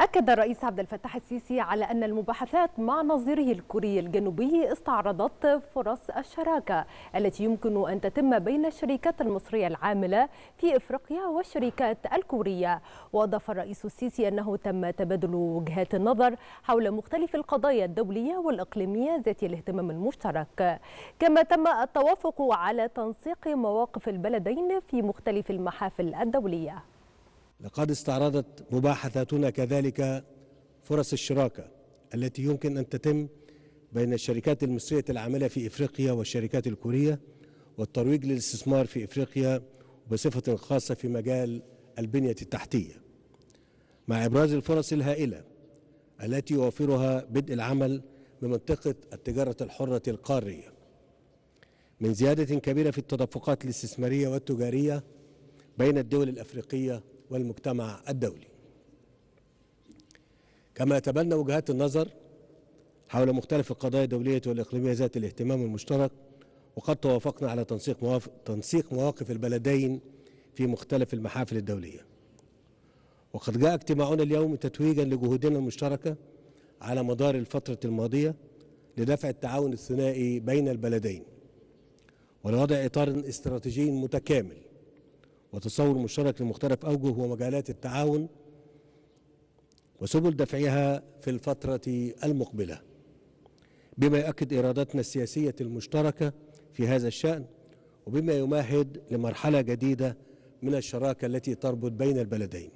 أكد الرئيس عبد الفتاح السيسي على أن المباحثات مع نظيره الكوري الجنوبي استعرضت فرص الشراكة التي يمكن أن تتم بين الشركات المصرية العاملة في إفريقيا والشركات الكورية وأضاف الرئيس السيسي أنه تم تبادل وجهات النظر حول مختلف القضايا الدولية والإقليمية ذات الاهتمام المشترك كما تم التوافق على تنسيق مواقف البلدين في مختلف المحافل الدولية لقد استعرضت مباحثاتنا كذلك فرص الشراكه التي يمكن ان تتم بين الشركات المصريه العامله في افريقيا والشركات الكوريه والترويج للاستثمار في افريقيا بصفه خاصه في مجال البنيه التحتيه مع ابراز الفرص الهائله التي يوفرها بدء العمل بمنطقه التجاره الحره القاريه من زياده كبيره في التدفقات الاستثماريه والتجاريه بين الدول الافريقيه والمجتمع الدولي كما تبنى وجهات النظر حول مختلف القضايا الدولية والإقليمية ذات الاهتمام المشترك وقد توافقنا على تنسيق مواقف, تنسيق مواقف البلدين في مختلف المحافل الدولية وقد جاء اجتماعنا اليوم تتويجا لجهودنا المشتركة على مدار الفترة الماضية لدفع التعاون الثنائي بين البلدين ولوضع إطار استراتيجي متكامل وتصور مشترك لمختلف أوجه ومجالات التعاون وسبل دفعها في الفترة المقبلة بما يؤكد إرادتنا السياسية المشتركة في هذا الشأن وبما يمهد لمرحلة جديدة من الشراكة التي تربط بين البلدين